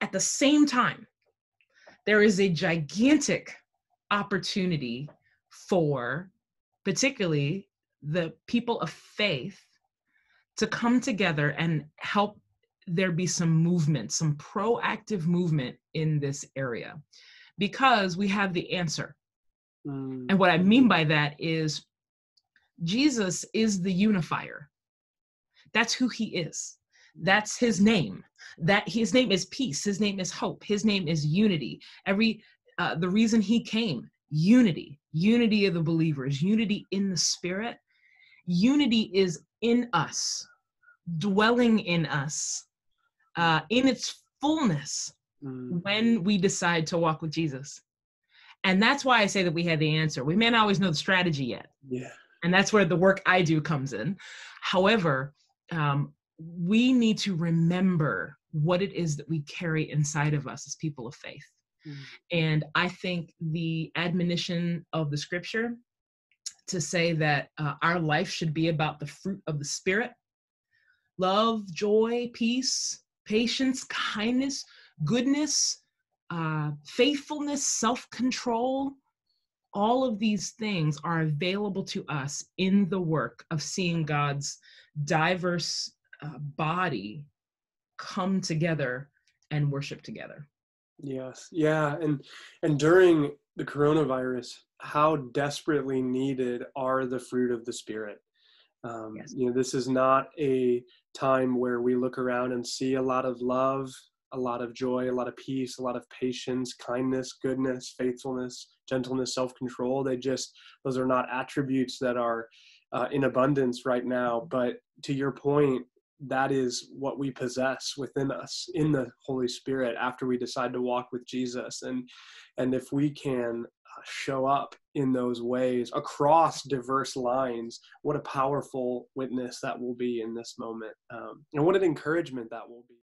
At the same time, there is a gigantic opportunity for particularly the people of faith to come together and help there be some movement, some proactive movement in this area because we have the answer. Mm. And what I mean by that is Jesus is the unifier. That's who he is. That's his name. That his name is peace. His name is hope. His name is unity. Every uh, the reason he came, unity, unity of the believers, unity in the spirit. Unity is in us, dwelling in us, uh, in its fullness mm. when we decide to walk with Jesus. And that's why I say that we had the answer. We may not always know the strategy yet. Yeah. And that's where the work I do comes in. However, um, we need to remember what it is that we carry inside of us as people of faith. Mm-hmm. And I think the admonition of the scripture to say that uh, our life should be about the fruit of the Spirit love, joy, peace, patience, kindness, goodness, uh, faithfulness, self control. All of these things are available to us in the work of seeing God's diverse uh, body come together and worship together. Yes, yeah, and and during the coronavirus, how desperately needed are the fruit of the spirit? Um, yes. You know, this is not a time where we look around and see a lot of love, a lot of joy, a lot of peace, a lot of patience, kindness, goodness, faithfulness, gentleness, self-control. They just those are not attributes that are uh, in abundance right now. But to your point, that is what we possess within us in the holy spirit after we decide to walk with jesus and and if we can uh, show up in those ways across diverse lines what a powerful witness that will be in this moment um, and what an encouragement that will be